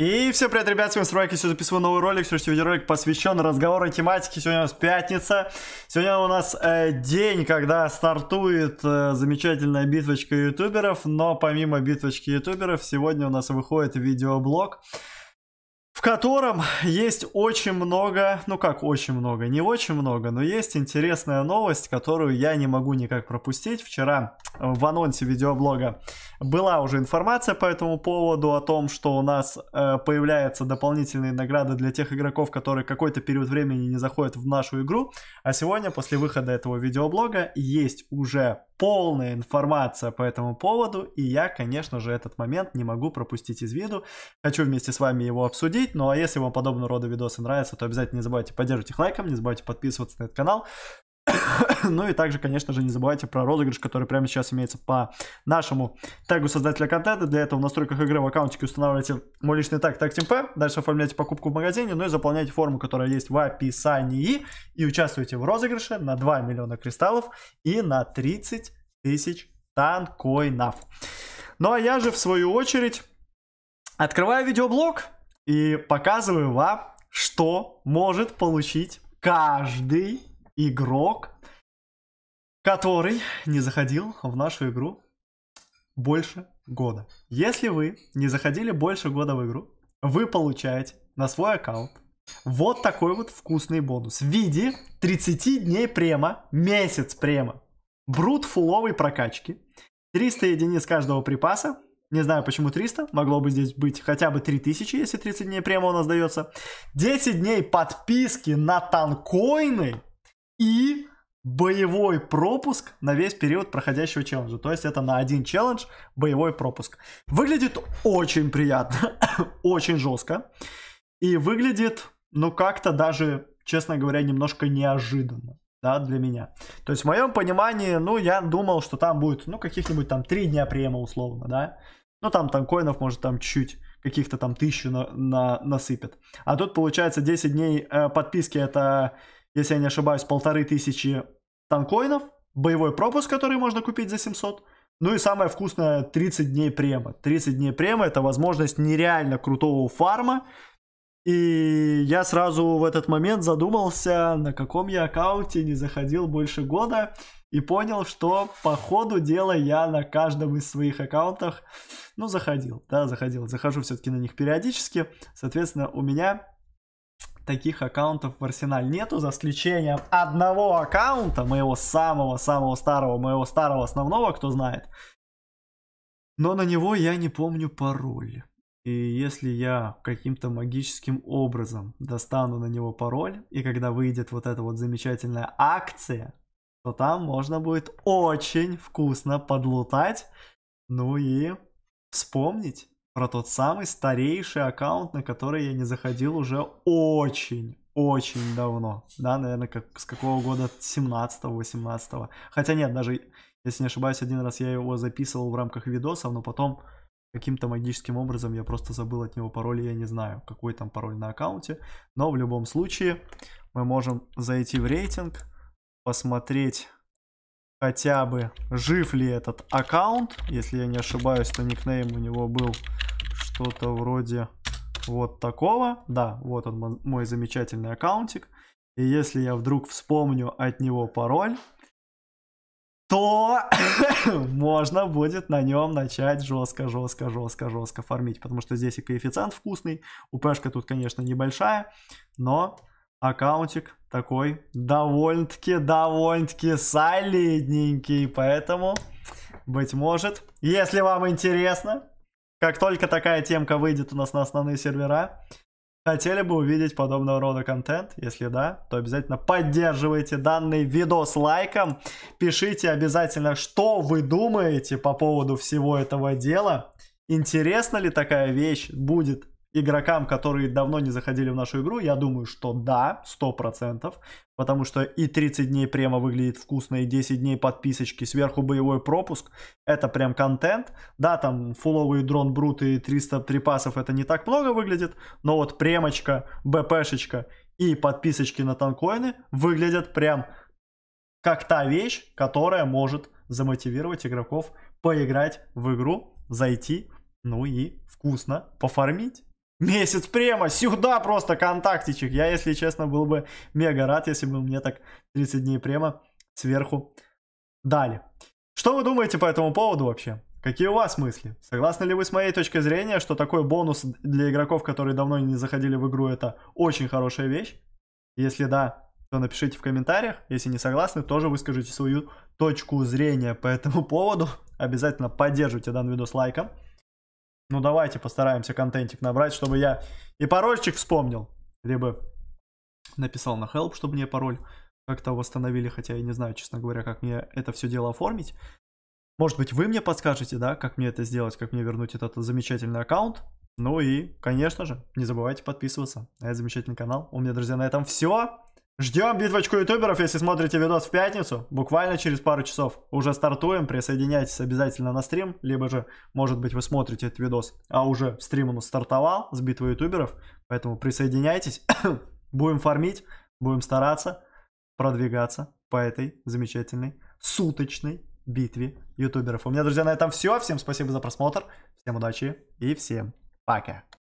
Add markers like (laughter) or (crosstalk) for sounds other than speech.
И всем привет, ребят, с вами Стройка, сегодня записываю новый ролик, сегодняшний видеоролик посвящен разговору о тематике, сегодня у нас пятница, сегодня у нас э, день, когда стартует э, замечательная битвочка ютуберов, но помимо битвочки ютуберов, сегодня у нас выходит видеоблог, в котором есть очень много, ну как очень много, не очень много, но есть интересная новость, которую я не могу никак пропустить. Вчера э, в анонсе видеоблога была уже информация по этому поводу о том, что у нас э, появляются дополнительные награды для тех игроков, которые какой-то период времени не заходят в нашу игру. А сегодня, после выхода этого видеоблога, есть уже полная информация по этому поводу, и я, конечно же, этот момент не могу пропустить из виду. Хочу вместе с вами его обсудить, ну а если вам подобного рода видосы нравятся, то обязательно не забывайте поддерживать их лайком, не забывайте подписываться на этот канал. (coughs) ну и также, конечно же, не забывайте про розыгрыш, который прямо сейчас имеется по нашему тегу создателя контента. Для этого в настройках игры в аккаунтике устанавливайте мой личный тег TagTeamP, дальше оформляйте покупку в магазине, ну и заполняйте форму, которая есть в описании, и участвуйте в розыгрыше на 2 миллиона кристаллов и на 30 тысяч танкоинов. Ну а я же в свою очередь открываю видеоблог и показываю вам, что может получить каждый игрок, который не заходил в нашу игру больше года. Если вы не заходили больше года в игру, вы получаете на свой аккаунт вот такой вот вкусный бонус в виде 30 дней према, месяц према брут фуловой прокачки. 300 единиц каждого припаса. Не знаю, почему 300. Могло бы здесь быть хотя бы 3000, если 30 дней прямо у нас дается. 10 дней подписки на танкоины и боевой пропуск на весь период проходящего челленджа. То есть это на один челлендж боевой пропуск. Выглядит очень приятно, (coughs) очень жестко. И выглядит, ну как-то даже, честно говоря, немножко неожиданно да, для меня. То есть в моем понимании, ну, я думал, что там будет, ну, каких-нибудь там три дня приема условно, да. Ну, там, там коинов, может, там чуть каких-то там тысячу на, на, насыпет. А тут, получается, 10 дней э, подписки, это, если я не ошибаюсь, полторы тысячи танкоинов, боевой пропуск, который можно купить за 700, ну и самое вкусное 30 дней према. 30 дней према это возможность нереально крутого фарма, и я сразу в этот момент задумался, на каком я аккаунте не заходил больше года. И понял, что по ходу дела я на каждом из своих аккаунтах, ну, заходил, да, заходил. Захожу все-таки на них периодически. Соответственно, у меня таких аккаунтов в арсенале нету, за исключением одного аккаунта, моего самого-самого старого, моего старого основного, кто знает. Но на него я не помню пароль. И если я каким-то магическим образом достану на него пароль, и когда выйдет вот эта вот замечательная акция, то там можно будет очень вкусно подлутать, ну и вспомнить про тот самый старейший аккаунт, на который я не заходил уже очень очень давно, да, наверное, как, с какого года, 17-го, 18 хотя нет, даже, если не ошибаюсь, один раз я его записывал в рамках видосов, но потом Каким-то магическим образом я просто забыл от него пароль, я не знаю, какой там пароль на аккаунте. Но в любом случае мы можем зайти в рейтинг, посмотреть хотя бы жив ли этот аккаунт. Если я не ошибаюсь, то никнейм у него был что-то вроде вот такого. Да, вот он мой замечательный аккаунтик. И если я вдруг вспомню от него пароль, то (coughs) можно будет на нем начать жестко, жестко, жестко, жестко фармить, потому что здесь и коэффициент вкусный, УПшка тут, конечно, небольшая, но аккаунтик такой довольно-таки, довольно-таки солидненький, поэтому, быть может, если вам интересно, как только такая темка выйдет у нас на основные сервера, Хотели бы увидеть подобного рода контент? Если да, то обязательно поддерживайте данный видос лайком. Пишите обязательно, что вы думаете по поводу всего этого дела. Интересна ли такая вещь будет игрокам, которые давно не заходили в нашу игру? Я думаю, что да, 100%, потому что и 30 дней према выглядит вкусно, и 10 дней подписочки, сверху боевой пропуск, это прям контент. Да, там фуловые дрон бруты и 300 припасов, это не так много выглядит, но вот премочка, бпшечка и подписочки на танкоины выглядят прям как та вещь, которая может замотивировать игроков поиграть в игру, зайти, ну и вкусно пофармить. Месяц према сюда просто контактичек. Я, если честно, был бы мега рад, если бы мне так 30 дней према сверху дали. Что вы думаете по этому поводу вообще? Какие у вас мысли? Согласны ли вы с моей точкой зрения, что такой бонус для игроков, которые давно не заходили в игру, это очень хорошая вещь? Если да, то напишите в комментариях. Если не согласны, тоже выскажите свою точку зрения по этому поводу. Обязательно поддерживайте данный видос лайком. Ну давайте постараемся контентик набрать, чтобы я и парольчик вспомнил. Либо написал на help, чтобы мне пароль как-то восстановили, хотя я не знаю, честно говоря, как мне это все дело оформить. Может быть, вы мне подскажете, да, как мне это сделать, как мне вернуть этот замечательный аккаунт. Ну и, конечно же, не забывайте подписываться на этот замечательный канал. У меня, друзья, на этом все. Ждем битвочку ютуберов, если смотрите видос в пятницу. Буквально через пару часов уже стартуем. Присоединяйтесь обязательно на стрим. Либо же, может быть, вы смотрите этот видос, а уже стрим он стартовал с битвы ютуберов. Поэтому присоединяйтесь. (coughs) будем фармить, будем стараться продвигаться по этой замечательной суточной битве ютуберов. У меня, друзья, на этом все. Всем спасибо за просмотр. Всем удачи и всем пока.